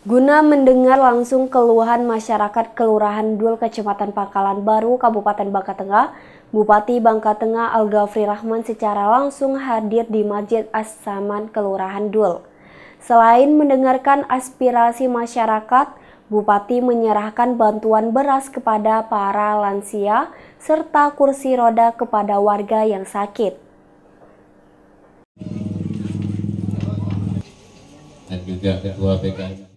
Guna mendengar langsung keluhan masyarakat Kelurahan Dul Kecamatan Pangkalan Baru Kabupaten Bangka Tengah, Bupati Bangka Tengah Al Rahman secara langsung hadir di Masjid As-Saman Kelurahan Dul. Selain mendengarkan aspirasi masyarakat, Bupati menyerahkan bantuan beras kepada para lansia serta kursi roda kepada warga yang sakit. Dan juga ketua PKI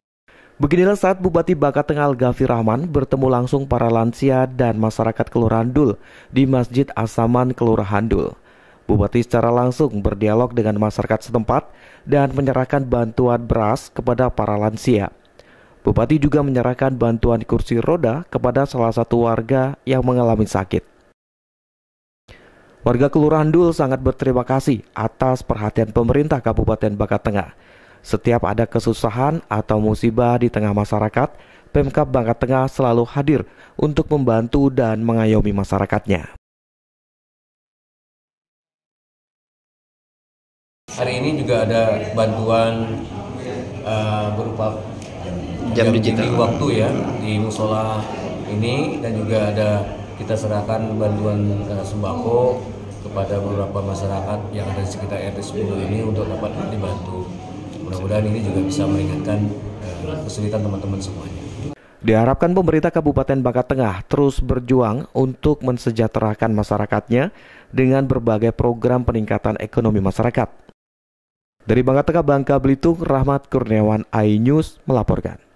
Beginilah saat Bupati Baka Tengah Gafir Rahman bertemu langsung para lansia dan masyarakat Kelurahan Dul di Masjid Asaman Kelurahan Dul. Bupati secara langsung berdialog dengan masyarakat setempat dan menyerahkan bantuan beras kepada para lansia. Bupati juga menyerahkan bantuan kursi roda kepada salah satu warga yang mengalami sakit. Warga Kelurahan Dul sangat berterima kasih atas perhatian pemerintah Kabupaten Baka Tengah setiap ada kesusahan atau musibah di tengah masyarakat, Pemkap Bangka Tengah selalu hadir untuk membantu dan mengayomi masyarakatnya. Hari ini juga ada bantuan uh, berupa jam, jam digital waktu ya di musola ini dan juga ada kita serahkan bantuan uh, sembako kepada beberapa masyarakat yang ada di sekitar RT 10 ini untuk dapat dibantu mudah-mudahan ini juga bisa meringankan eh, kesulitan teman-teman semuanya. Diharapkan pemerintah Kabupaten Bangka Tengah terus berjuang untuk mensejahterakan masyarakatnya dengan berbagai program peningkatan ekonomi masyarakat. Dari Bangka Tengah, Bangka Belitung, Rahmat Kurniawan, iNews melaporkan.